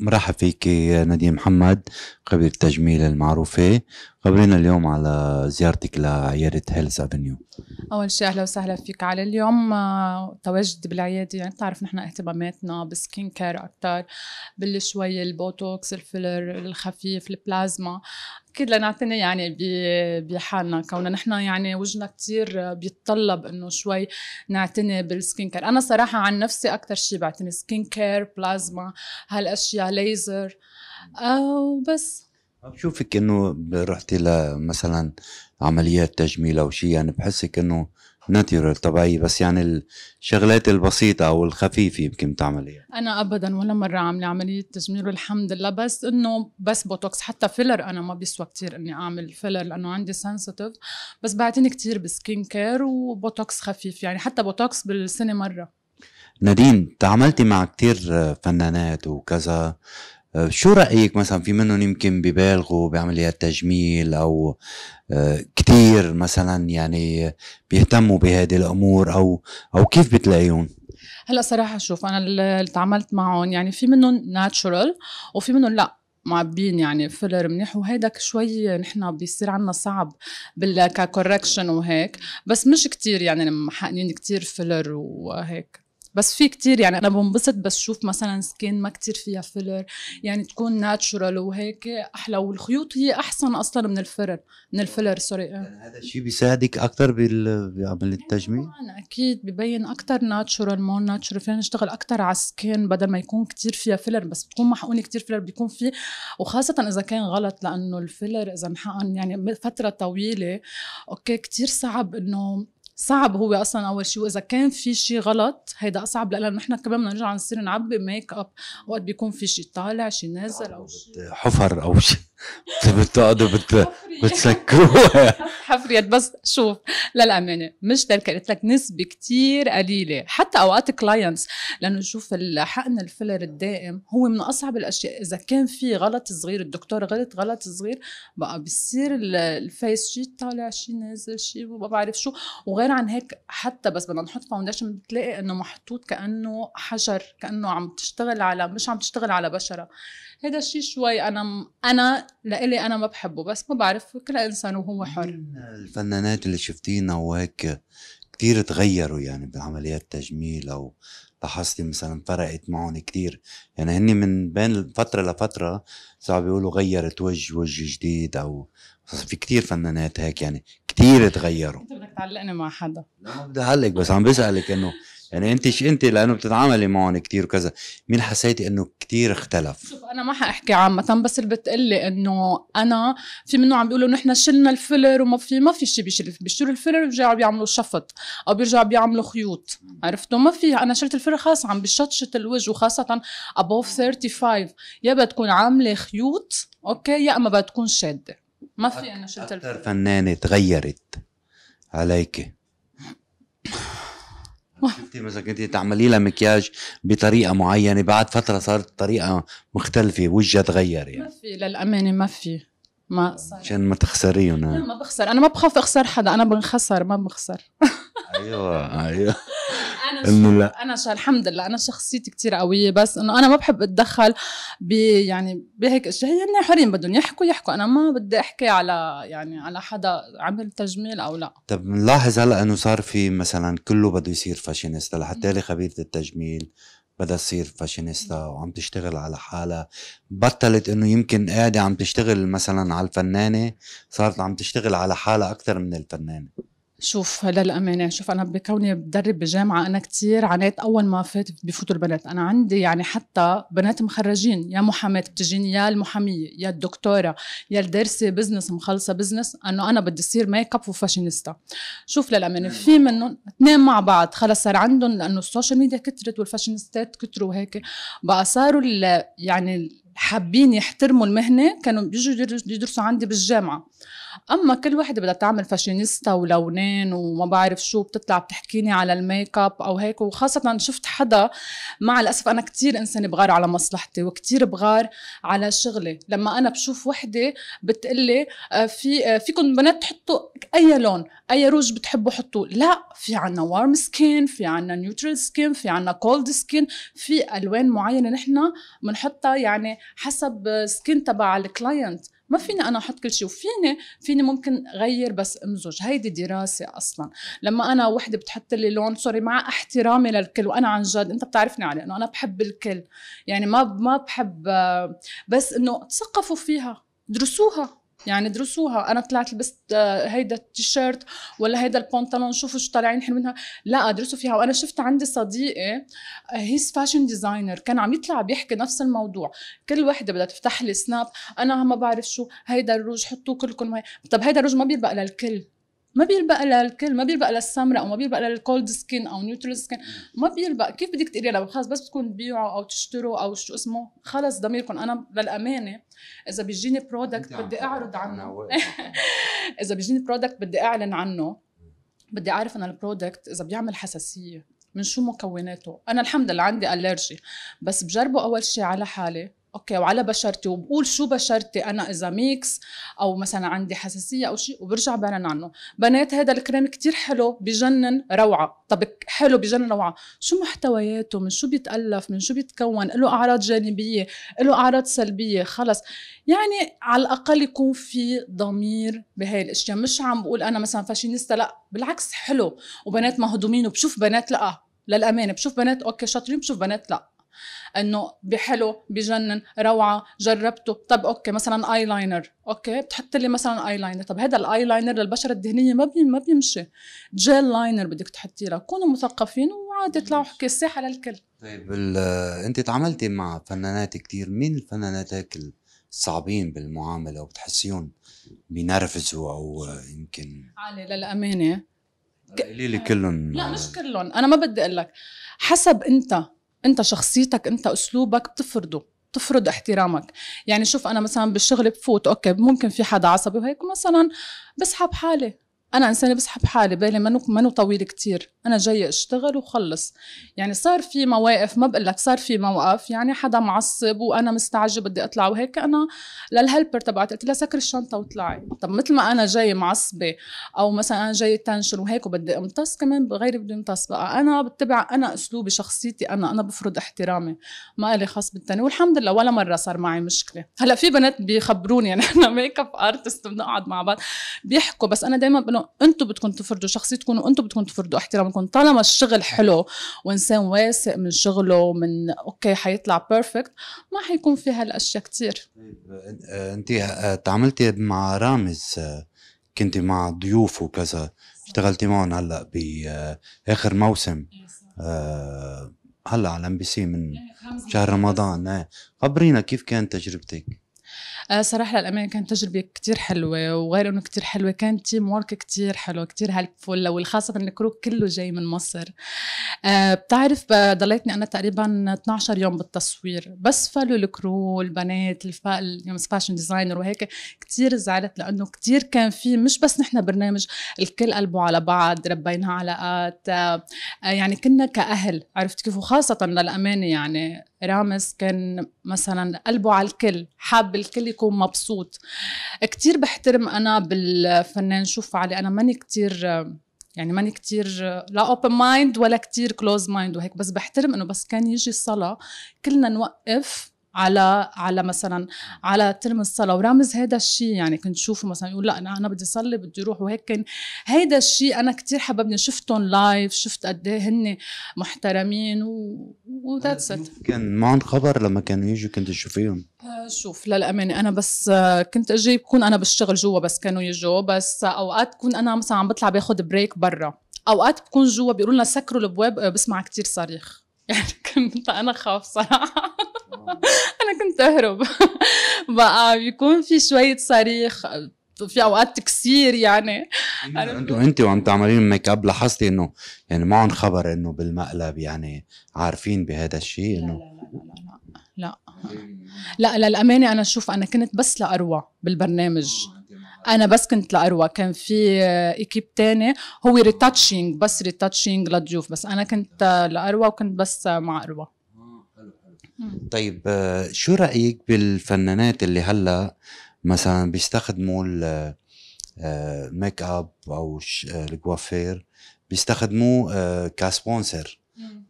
مرحب فيك نادية محمد خبير التجميل المعروفة خبرينا اليوم على زيارتك لعيادة هيلز افنيو أول شيء أهلا وسهلا فيك على اليوم آه، تواجد بالعيادة يعني بتعرف نحن اهتماماتنا بالسكين كير أكتر بالشوي شوي البوتوكس الفيلر الخفيف البلازما اكيد لنعتني يعني بحالنا كوننا نحن يعني وجهنا كثير بيتطلب انه شوي نعتني بالسكين كير انا صراحه عن نفسي اكثر شيء بعتني سكين كير بلازما هالاشياء ليزر آه، وبس بس بشوفك انه رحتي لمثلا عمليات تجميل او شيء يعني بحسك انه ناتشورال طبيعيه بس يعني الشغلات البسيطة أو الخفيفة يمكن تعمليها أنا أبدا ولا مرة عاملة عملية تجميل والحمد لله بس إنه بس بوتوكس حتى فيلر أنا ما بيسوى كتير إني أعمل فيلر لأنه عندي سنسيتيف بس بعتني كتير بسكين كير وبوتوكس خفيف يعني حتى بوتوكس بالسنة مرة نادين تعاملتي مع كتير فنانات وكذا آه، شو رايك مثلا في منهم يمكن ببالغوا بعمليات تجميل او آه، كثير مثلا يعني بيهتموا بهذه الامور او او كيف بتلاقيهم هلا صراحه شوف انا اللي تعاملت معهم يعني في منهم ناتشورال وفي منهم لا معبين يعني فيلر منيح وهيداك شوي نحن بيصير عنا صعب بالكوركشن ككوركشن وهيك بس مش كتير يعني محقنين كتير فيلر وهيك بس في كتير يعني انا بنبسط بس شوف مثلا سكين ما كتير فيها فيلر يعني تكون ناتشورال وهيك احلى والخيوط هي احسن اصلا من الفيلر من الفيلر سوري يعني هذا الشيء بيساعدك اكثر بعمل التجميل طبعا اكيد ببين اكثر ناتشورال مون ناتشورال فينا نشتغل اكثر على السكين بدل ما يكون كتير فيها فيلر بس بتكون محقونه كتير فيلر بيكون في وخاصه اذا كان غلط لانه الفيلر اذا انحقن يعني فتره طويله اوكي كتير صعب انه صعب هو اصلا اول شيء واذا كان في شيء غلط هيدا اصعب لانه نحن كمان بدنا نرجع نصير نعبي ميك اب وقت بيكون في شيء طالع شيء نازل او شيء حفر او شيء بتقعدوا بت... بتسكروها حفريات بس شوف للامانه مش ذلك قلت لك نسبه كتير قليله حتى اوقات كلاينتس لانه شوف حقن الفيلر الدائم هو من اصعب الاشياء اذا كان في غلط صغير الدكتور غلط غلط صغير بقى بصير الفيس شي طالع شي نازل شي ما بعرف شو وغير عن هيك حتى بس بدنا نحط فاونديشن بتلاقي انه محطوط كانه حجر كانه عم تشتغل على مش عم تشتغل على بشره هذا الشيء شوي انا انا لإلي انا ما بحبه بس ما بعرف كل انسان وهو حر الفنانات اللي شفتينا وهيك كثير تغيروا يعني بعمليات تجميل او لاحظتي مثلا فرقت معهم كثير يعني هن من بين فتره لفتره صعب بيقولوا غيرت وجه وجه جديد او في كثير فنانات هيك يعني كثير تغيروا انت بدك تعلقني مع حدا لا ما بدي اعلق بس عم بسالك انه يعني انت انت لانه بتتعاملي معهم كثير وكذا مين حسيتي انه كثير اختلف شوف انا ما حاحكي عامه بس اللي بتقلي انه انا في منهم عم بيقولوا نحن شلنا الفيلر وما في ما في شيء بيشيل بيشيلوا الفيلر بيرجعوا بيعملوا شفط او بيرجعوا بيعملوا خيوط عرفتوا ما في انا شلت الفيلر خاص عم بشطشط الوجه وخاصه ابوف 35 يا بدها تكون عامله خيوط اوكي يا اما بدها تكون شاده ما في انا شلت الفيلر فنانه تغيرت عليكي شفتي مثلا كنت تعملي لها مكياج بطريقه معينه بعد فتره صارت طريقه مختلفه وجهها تغير يعني ما في للامانه ما في ما صار عشان ما تخسريهم ما بخسر انا ما بخاف اخسر حدا انا بنخسر ما بخسر ايوه ايوه انا انا لا انا الحمد لله انا شخصيتي كثير قويه بس انه انا ما بحب اتدخل ب يعني بهيك اشياء هي هن حرين بدهم يحكوا يحكوا انا ما بدي احكي على يعني على حدا عمل تجميل او لا طب بنلاحظ هلا انه صار في مثلا كله بده يصير فاشينيستا لحتى لي خبيره التجميل بدها تصير فاشينيستا وعم تشتغل على حالها بطلت انه يمكن قاعده عم تشتغل مثلا على الفنانه صارت عم تشتغل على حالها اكثر من الفنانه شوف للأمانة شوف أنا بكوني بدرب بجامعة أنا كتير عانيت أول ما فات بفوتوا البنات أنا عندي يعني حتى بنات مخرجين يا محاماة بتجيني يا المحامية يا الدكتورة يا الدارسة بزنس مخلصة بزنس أنه أنا بدي أصير ميك اب وفاشينيستا شوف للأمانة في منهم اثنين مع بعض خلص صار عندهم لأنه السوشيال ميديا كترت والفاشينيستات كتروا وهيك بقى صاروا يعني حابين يحترموا المهنه كانوا بيجوا يدرسوا عندي بالجامعه اما كل وحده بدها تعمل فاشينيستا ولونين وما بعرف شو بتطلع بتحكيني على الميك اب او هيك وخاصه شفت حدا مع الاسف انا كثير انسان بغار على مصلحتي وكثير بغار على شغلي لما انا بشوف وحده بتقلي آه، في آه، فيكم بنات تحطوا اي لون اي روج بتحبوا حطوه لا في عنا وارم سكين في عنا نيوترال سكين في عنا كولد سكين في الوان معينه نحن بنحطها يعني حسب سكين تبع الكلاينت ما فيني انا احط كل شيء وفيني فيني ممكن غير بس امزج هيدي دراسه اصلا لما انا وحده بتحط لي لون سوري مع احترامي للكل وانا عن جد انت بتعرفني على انه انا بحب الكل يعني ما ما بحب بس انه تثقفوا فيها درسوها يعني درسوها انا طلعت لبست آه، هيدا التيشيرت ولا هيدا البنطلون شوفوا شو طالعين حلوينها لا ادرسوا فيها وانا شفت عندي صديقه هيز فاشن ديزاينر كان عم يطلع بيحكي نفس الموضوع كل وحده بدها تفتح لي سناب انا ما بعرف شو هيدا الروج حطوه كلكم هي. طب هيدا الروج ما بيلبق للكل ما بيلبق للكل ما بيلبق للسمرة او ما بيلبق للكولد سكين او نيوترال سكين ما بيلبق كيف بدك تقري لها خلص بس بتكون تبيعه او تشتروا او شو اسمه خلص ضميركم انا للامانه اذا بيجيني برودكت بدي اعرض عنه اذا بيجيني برودكت بدي اعلن عنه بدي اعرف انا البرودكت اذا بيعمل حساسيه من شو مكوناته انا الحمد لله عندي الرجي بس بجربه اول شيء على حالي اوكي وعلى بشرتي وبقول شو بشرتي انا اذا ميكس او مثلا عندي حساسيه او شيء وبرجع بعلن عنه بنات هذا الكريم كتير حلو بجنن روعه طب حلو بجنن روعه شو محتوياته من شو بيتالف من شو بيتكون له اعراض جانبيه له اعراض سلبيه خلص يعني على الاقل يكون في ضمير بهاي الاشياء مش عم بقول انا مثلا فاشينيستا لا بالعكس حلو وبنات مهضومين وبشوف بنات لا للامانه بشوف بنات اوكي شاطرين بشوف بنات لا انه بحلو بجنن روعه جربته طب اوكي مثلا اي لاينر اوكي بتحط لي مثلا اي لاينر طب هذا الاي لاينر للبشره الدهنيه ما ما بيمشي جيل لاينر بدك تحطي له كونوا مثقفين وعادي طلعوا حكي الساحه للكل طيب انت تعاملتي مع فنانات كثير مين الفنانات هيك صعبين بالمعامله وبتحسيهم بينرفزوا او يمكن علي للامانه قليلي كلهم لا مش كلهم انا ما بدي اقول لك حسب انت انت شخصيتك انت اسلوبك بتفرضه تفرض احترامك يعني شوف انا مثلا بالشغل بفوت اوكي ممكن في حدا عصبي وهيك مثلا بسحب حالي انا انسانه بسحب حالي بالي منو منو طويل كتير انا جاي اشتغل وخلص يعني صار في مواقف ما بقول لك صار في موقف يعني حدا معصب وانا مستعجل بدي اطلع وهيك انا للهلبر تبعت قلت لها سكري الشنطه وطلعي طب مثل ما انا جاي معصبه او مثلا انا جاي تنشن وهيك وبدي امتص كمان غيري بده يمتص بقى انا بتبع انا اسلوبي شخصيتي انا انا بفرض احترامي ما لي خاص بالتاني والحمد لله ولا مره صار معي مشكله هلا في بنات بيخبروني يعني انا ميك اب ارتست بنقعد مع بعض بيحكوا بس انا دائما بقول انتم بدكم تفرضوا شخصيتكم وانتم بدكم تفرضوا احترامكم طالما الشغل حلو وانسان واثق من شغله من اوكي حيطلع بيرفكت ما حيكون في هالاشياء كثير طيب، آه، انت آه، تعاملتي مع رامز آه، كنت مع ضيوف وكذا اشتغلتي معهم هلا باخر موسم هلا على ام بي سي من شهر رمضان خبرينا كيف كانت تجربتك آه، صراحه للامانه كانت تجربه كتير حلوه وغير انه كتير حلوه كان تيم وورك كتير حلو كتير هيلبفول وخاصه ان الكرو كله جاي من مصر آه، بتعرف آه، ضليتني انا تقريبا 12 يوم بالتصوير بس فالوا الكرو البنات الفاشن فاشن ديزاينر وهيك كتير زعلت لانه كتير كان في مش بس نحن برنامج الكل قلبه على بعض ربينا علاقات يعني كنا كاهل عرفت كيف وخاصه للامانه يعني رامز كان مثلا قلبه على الكل حاب الكل يكون مبسوط كتير بحترم انا بالفنان شوف علي انا ماني كتير يعني ماني كتير لا اوبن مايند ولا كتير كلوز مايند وهيك بس بحترم انه بس كان يجي الصلاه كلنا نوقف على على مثلا على ترم الصلاه ورمز هذا الشيء يعني كنت شوفه مثلا يقول لا انا انا بدي اصلي بدي اروح وهيك كان هيدا الشيء انا كثير حببني شفتهم لايف شفت قد ايه هن محترمين و وذاتس ات آه، كان معهم خبر لما كانوا يجوا كنت تشوفيهم آه، شوف للأمانة أنا بس آه، كنت أجي بكون أنا بشتغل جوا بس كانوا يجوا بس أوقات بكون أنا مثلا عم بطلع باخد بريك برا أوقات بكون جوا بيقولوا لنا سكروا الأبواب بسمع كتير صريخ يعني كنت انا خاف صراحه آه. انا كنت اهرب بقى بيكون في شويه صريخ في اوقات تكسير يعني انتوا انت وعم تعملين ميك اب لاحظتي انه يعني معهم خبر انه بالمقلب يعني عارفين بهذا الشيء انه لا لا لا لا لا للامانه انا شوف انا كنت بس لاروى بالبرنامج آه. انا بس كنت لاروى كان في ايكيب آه، تاني هو ريتاتشينج بس ريتاتشينج للضيوف بس انا كنت لاروى وكنت بس مع اروى طيب آه، شو رايك بالفنانات اللي هلا مثلا بيستخدموا الميك اب آه، او الكوافير بيستخدموه كسبونسر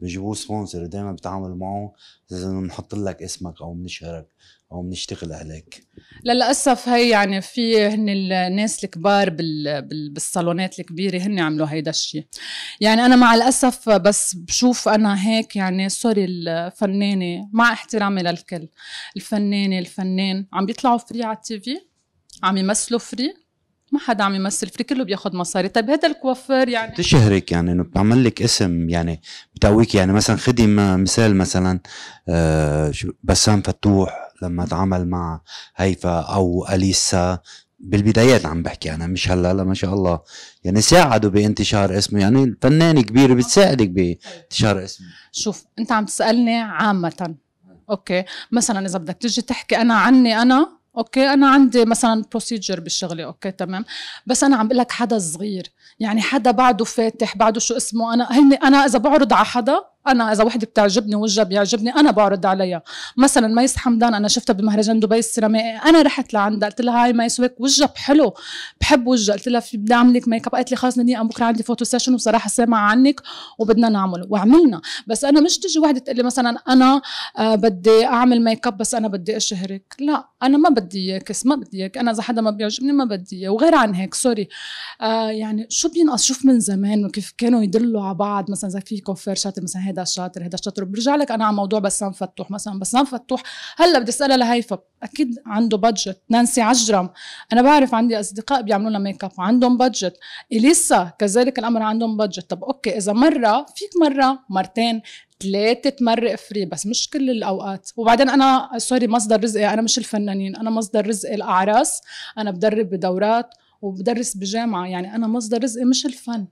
بجيبوا سبونسر دائما بتعاملوا معه اذا بنحط لك اسمك او بنشهرك او بنشتغل عليك للاسف هي يعني في هن الناس الكبار بالصالونات الكبيره هن عملوا هيدا الشيء يعني انا مع الاسف بس بشوف انا هيك يعني سوري الفنانه مع احترامي للكل الفنانه الفنان عم بيطلعوا فري على التي في عم يمثلوا فري ما حدا عم يمثل فيه كله بياخذ مصاري طيب هذا الكوافير يعني بتشهرك يعني انه بتعمل لك اسم يعني بتقويك يعني مثلا خدي مثال مثلا آه بسام فتوح لما تعامل مع هيفا او اليسا بالبدايات عم بحكي انا مش هلا لا ما شاء الله يعني ساعدوا بانتشار اسمه يعني الفنان كبير بتساعدك بانتشار اسمه شوف انت عم تسالني عامه اوكي مثلا اذا بدك تجي تحكي انا عني انا اوكي انا عندي مثلا بروسيجر بشغلي اوكي تمام بس انا عم بقول لك حدا صغير يعني حدا بعده فاتح بعده شو اسمه انا هن انا اذا بعرض على حدا انا اذا وحده بتعجبني وجهها بيعجبني انا بعرض عليها مثلا ميس حمدان انا شفتها بمهرجان دبي السينمائي انا رحت لعندها قلت لها هاي ميس ويك وجهها حلو بحب وجهها قلت لها في بدي اعمل لك ميك اب قالت لي خلص انا بكره عندي فوتو سيشن وصراحه سامعه عنك وبدنا نعمله وعملنا بس انا مش تجي وحده تقول لي مثلا انا آه، بدي اعمل ميك اب بس انا بدي اشهرك لا انا ما بدي اياك ما بدي اياك انا اذا حدا ما بيعجبني ما بدي اياه وغير عن هيك سوري آه يعني شو بينقص شوف من زمان وكيف كانوا يدلوا على بعض مثلا اذا في كوفير شاتم مثلا هذا الشاطر هذا الشاطر وبرجع لك انا على موضوع بسام فتوح مثلا بسام فتوح هلا بدي اسالها لهيفا اكيد عنده بادجت نانسي عجرم انا بعرف عندي اصدقاء بيعملوا لنا ميك اب عندهم بادجت اليسا كذلك الامر عندهم بادجت طب اوكي اذا مره فيك مره مرتين ثلاثة تمرق فري بس مش كل الأوقات وبعدين أنا سوري مصدر رزقي أنا مش الفنانين أنا مصدر رزقي الأعراس أنا بدرب بدورات وبدرس بجامعة يعني أنا مصدر رزقي مش الفن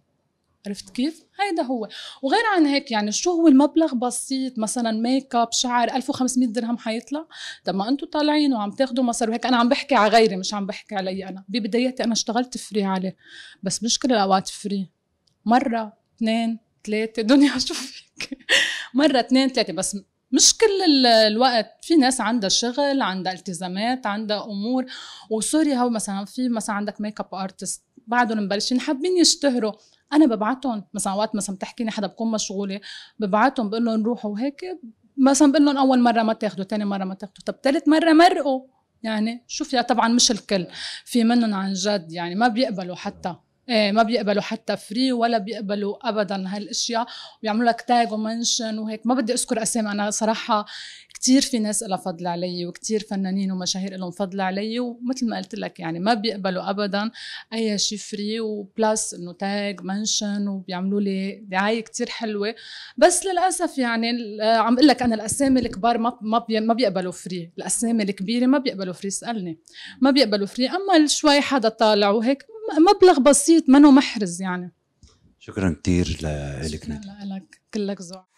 عرفت كيف؟ هيدا هو وغير عن هيك يعني شو هو المبلغ بسيط مثلا ميك اب شعر 1500 درهم حيطلع طب ما انتم طالعين وعم تاخذوا مصاري وهيك انا عم بحكي على غيري مش عم بحكي علي انا ببداياتي انا اشتغلت فري عليه بس مش كل الاوقات فري مره اثنين ثلاثه دنيا شو فيك مره اثنين ثلاثه بس مش كل الوقت في ناس عندها شغل عندها التزامات عندها امور وسوري هو مثلا في مثلا عندك ميك اب ارتست بعدهم مبلشين حابين يشتهروا انا ببعتهم مثلا وقت مثلا بتحكيني حدا بكون مشغوله ببعتهم بقول لهم روحوا وهيك مثلا بقول لهم اول مره ما تاخذوا ثاني مره ما تاخذوا طب ثالث مره مرقوا يعني شوف يا طبعا مش الكل في منهم عن جد يعني ما بيقبلوا حتى إيه، ما بيقبلوا حتى فري ولا بيقبلوا ابدا هالاشياء وبيعملوا لك تاج ومنشن وهيك ما بدي اذكر اسامي انا صراحه كثير في ناس لها فضل علي وكثير فنانين ومشاهير لهم فضل علي ومثل ما قلت لك يعني ما بيقبلوا ابدا اي شيء فري وبلس انه تاج منشن وبيعملوا لي دعايه كثير حلوه بس للاسف يعني عم اقول لك انا الاسامي الكبار ما ما بيقبلوا فري الاسامي الكبيره ما بيقبلوا فري اسالني ما بيقبلوا فري اما شوي حدا طالع وهيك مبلغ بسيط منه محرز يعني شكرا كثير لك شكرا لك كلك ذوق